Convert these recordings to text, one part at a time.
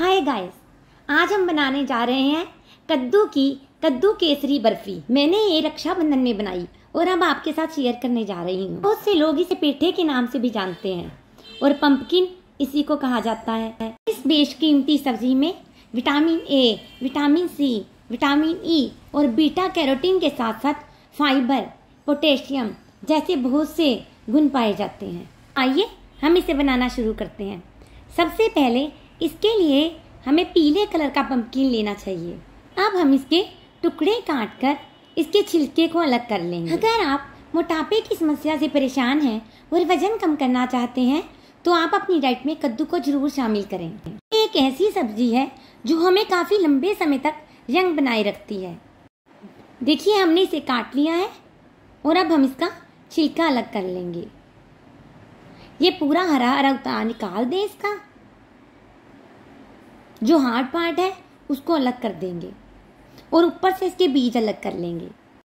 hi guys आज हम बनाने जा रहे हैं कद्दू की कद्दू केसरी बर्फी मैंने ये रक्षाबंधन में बनाई और अब आपके साथ शेयर करने जा रही हूँ बहुत से लोग इसे पेठे के नाम से भी जानते हैं और पंपकिन इसी को कहा जाता है इस बेशकीमती सब्जी में vitamin A vitamin C vitamin E और बीटा कैरोटीन के साथ साथ फाइबर पोटेशियम जैसे बहुत से गुण पाए जाते हैं आइए हम इसे बनाना शुरू करते हैं सबसे पहले इसके लिए हमें पीले कलर का पम्पकिन लेना चाहिए अब हम इसके टुकड़े काट कर इसके छिलके को अलग कर लेंगे अगर आप मोटापे की समस्या से परेशान हैं और वजन कम करना चाहते हैं तो आप अपनी डाइट में कद्दू को जरूर शामिल करें एक ऐसी सब्जी है जो हमें काफ़ी लंबे समय तक यंग बनाए रखती है देखिए हमने इसे काट लिया है और अब हम इसका छिलका अलग कर लेंगे ये पूरा हरा हरा उतार निकाल दें इसका जो हार्ड पार्ट है उसको अलग कर देंगे और ऊपर से इसके बीज अलग कर लेंगे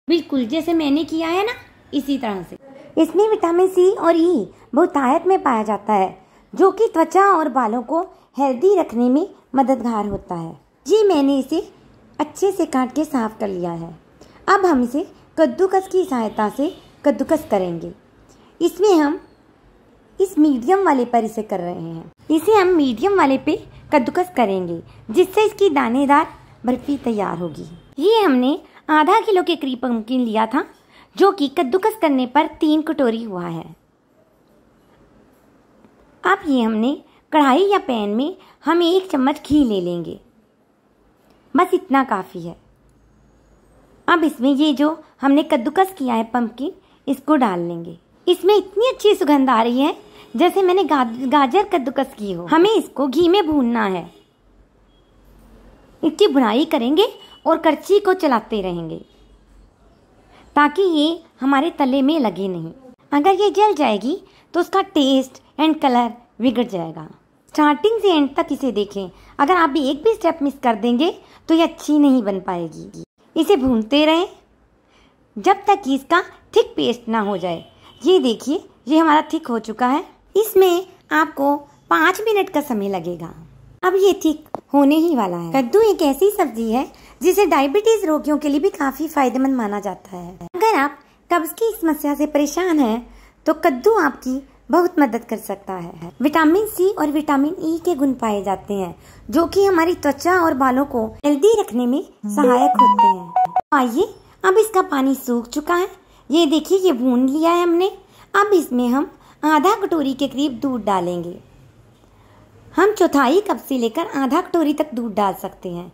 बिल्कुल जैसे मैंने किया है ना इसी तरह से इसमें विटामिन सी और ई e बहुत में पाया जाता है जो कि त्वचा और बालों को हेल्दी रखने में मददगार होता है जी मैंने इसे अच्छे से काट के साफ कर लिया है अब हम इसे कद्दूकस की सहायता से कद्दूकस करेंगे इसमें हम इस मीडियम वाले पर इसे कर रहे हैं इसे हम मीडियम वाले पे कद्दूकस करेंगे जिससे इसकी दानेदार बर्फी तैयार होगी ये हमने आधा किलो के करीब पम्पकिन लिया था जो कि कद्दूकस करने पर तीन कटोरी हुआ है अब ये हमने कढ़ाई या पैन में हम एक चम्मच घी ले लेंगे बस इतना काफ़ी है अब इसमें ये जो हमने कद्दूकस किया है पम्पकिन इसको डाल लेंगे इसमें इतनी अच्छी सुगंध आ रही है जैसे मैंने गाजर कद्दूकस की हो हमें इसको घी में भूनना है इसकी बुनाई करेंगे और करछी को चलाते रहेंगे ताकि ये हमारे तले में लगे नहीं अगर ये जल जाएगी तो उसका टेस्ट एंड कलर बिगड़ जाएगा स्टार्टिंग से एंड तक इसे देखें अगर आप भी एक भी स्टेप मिस कर देंगे तो ये अच्छी नहीं बन पाएगी इसे भूनते रहें जब तक इसका ठीक पेस्ट ना हो जाए ये देखिए ये हमारा थिक हो चुका है इसमें आपको पाँच मिनट का समय लगेगा अब ये थिक होने ही वाला है कद्दू एक ऐसी सब्जी है जिसे डायबिटीज रोगियों के लिए भी काफी फायदेमंद माना जाता है अगर आप कब्ज की समस्या से परेशान हैं तो कद्दू आपकी बहुत मदद कर सकता है विटामिन सी और विटामिन ई के गुण पाए जाते हैं जो कि हमारी त्वचा और बालों को हेल्दी रखने में सहायक होते हैं आइए अब इसका पानी सूख चुका है ये देखिए ये भून लिया है हमने अब इसमें हम आधा कटोरी के करीब दूध डालेंगे हम चौथाई कप से लेकर आधा कटोरी तक दूध डाल सकते हैं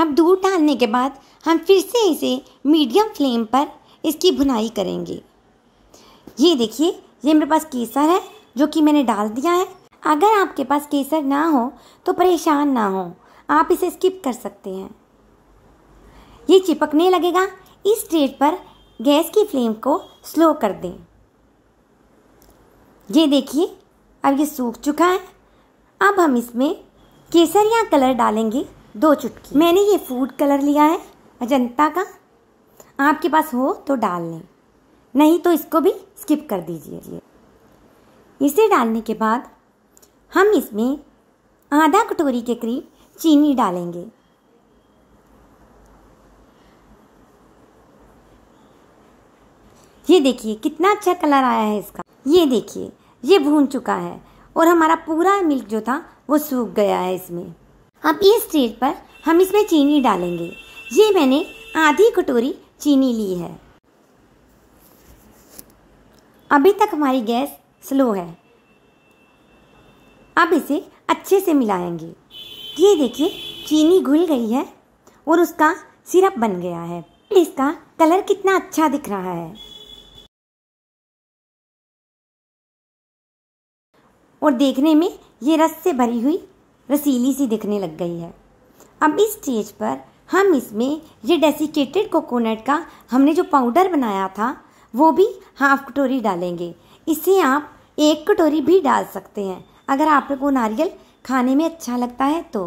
अब दूध डालने के बाद हम फिर से इसे मीडियम फ्लेम पर इसकी भुनाई करेंगे ये देखिए ये मेरे पास केसर है जो कि मैंने डाल दिया है अगर आपके पास केसर ना हो तो परेशान ना हो आप इसे स्किप कर सकते हैं ये चिपकने लगेगा इस स्टेज पर गैस की फ्लेम को स्लो कर दें ये देखिए अब ये सूख चुका है अब हम इसमें केसरिया कलर डालेंगे दो चुटकी मैंने ये फूड कलर लिया है अजंता का आपके पास हो तो डाल लें नहीं तो इसको भी स्किप कर दीजिए इसे डालने के बाद हम इसमें आधा कटोरी के करीब चीनी डालेंगे ये देखिए कितना अच्छा कलर आया है इसका ये देखिए ये भून चुका है और हमारा पूरा मिल्क जो था वो सूख गया है इसमें अब इस स्टेज पर हम इसमें चीनी डालेंगे ये मैंने आधी कटोरी चीनी ली है अभी तक हमारी गैस स्लो है अब इसे अच्छे से मिलाएंगे ये देखिए चीनी घुल गई है और उसका सिरप बन गया है इसका कलर कितना अच्छा दिख रहा है और देखने में ये रस से भरी हुई रसीली सी दिखने लग गई है अब इस स्टेज पर हम इसमें ये डेसिकेटेड कोकोनट का हमने जो पाउडर बनाया था वो भी हाफ कटोरी डालेंगे इसे आप एक कटोरी भी डाल सकते हैं अगर आपको नारियल खाने में अच्छा लगता है तो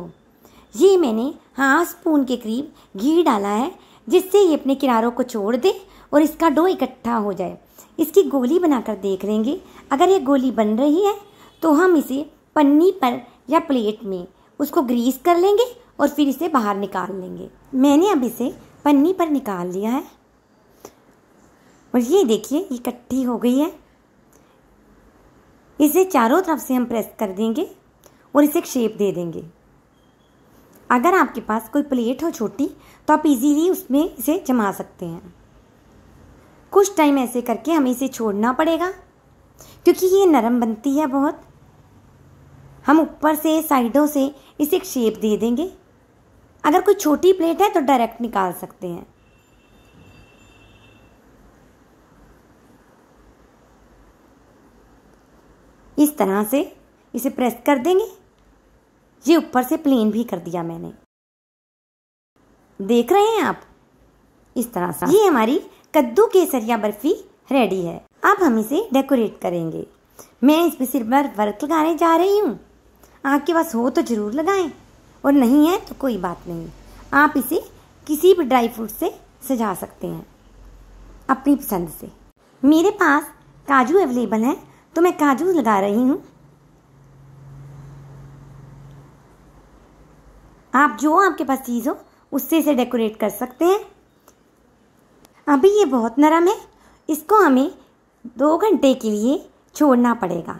ये मैंने हाफ स्पून के करीब घी डाला है जिससे ये अपने किनारों को छोड़ दे और इसका डो इकट्ठा हो जाए इसकी गोली बनाकर देख लेंगे अगर ये गोली बन रही है तो हम इसे पन्नी पर या प्लेट में उसको ग्रीस कर लेंगे और फिर इसे बाहर निकाल लेंगे मैंने अब इसे पन्नी पर निकाल लिया है और ये देखिए ये इकट्ठी हो गई है इसे चारों तरफ से हम प्रेस कर देंगे और इसे एक शेप दे देंगे अगर आपके पास कोई प्लेट हो छोटी तो आप इजीली उसमें इसे जमा सकते हैं कुछ टाइम ऐसे करके हमें इसे छोड़ना पड़ेगा क्योंकि ये नरम बनती है बहुत हम ऊपर से साइडों से इसे एक शेप दे देंगे अगर कोई छोटी प्लेट है तो डायरेक्ट निकाल सकते हैं इस तरह से इसे प्रेस कर देंगे ये ऊपर से प्लेन भी कर दिया मैंने देख रहे हैं आप इस तरह से ये हमारी कद्दू केसरिया बर्फी रेडी है अब हम इसे डेकोरेट करेंगे मैं इस पर बर्फ वर्क लगाने जा रही हूँ आपके पास हो तो ज़रूर लगाएं और नहीं है तो कोई बात नहीं आप इसे किसी भी ड्राई फ्रूट से सजा सकते हैं अपनी पसंद से मेरे पास काजू अवेलेबल हैं तो मैं काजू लगा रही हूँ आप जो आपके पास चीज़ हो उससे इसे डेकोरेट कर सकते हैं अभी ये बहुत नरम है इसको हमें दो घंटे के लिए छोड़ना पड़ेगा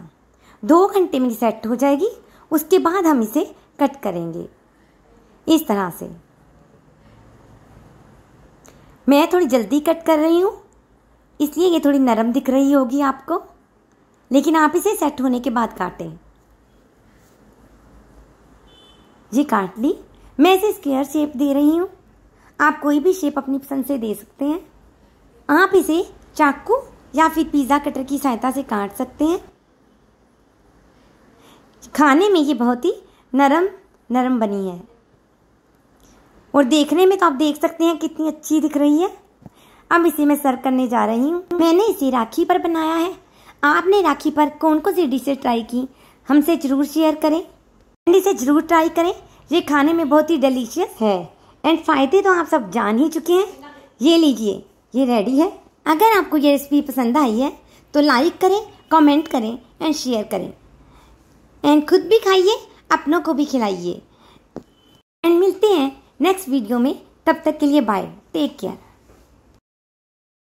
दो घंटे में सेट हो जाएगी उसके बाद हम इसे कट करेंगे इस तरह से मैं थोड़ी जल्दी कट कर रही हूँ इसलिए ये थोड़ी नरम दिख रही होगी आपको लेकिन आप इसे सेट होने के बाद काटें ये काट ली मैं इसे स्क्वेयर शेप दे रही हूँ आप कोई भी शेप अपनी पसंद से दे सकते हैं आप इसे चाकू या फिर पिज़्ज़ा कटर की सहायता से काट सकते हैं खाने में ये बहुत ही नरम नरम बनी है और देखने में तो आप देख सकते हैं कितनी अच्छी दिख रही है अब इसे मैं सर्व करने जा रही हूँ मैंने इसे राखी पर बनाया है आपने राखी पर कौन कौन सी डिशे ट्राई की हमसे ज़रूर शेयर करें एंड इसे ज़रूर ट्राई करें ये खाने में बहुत ही डिलीशियस है एंड फ़ायदे तो आप सब जान ही चुके हैं ये लीजिए ये रेडी है अगर आपको ये रेसिपी पसंद आई है तो लाइक करें कमेंट करें एंड शेयर करें एंड खुद भी खाइए अपनों को भी खिलाइए एंड मिलते हैं नेक्स्ट वीडियो में तब तक के लिए बाय टेक केयर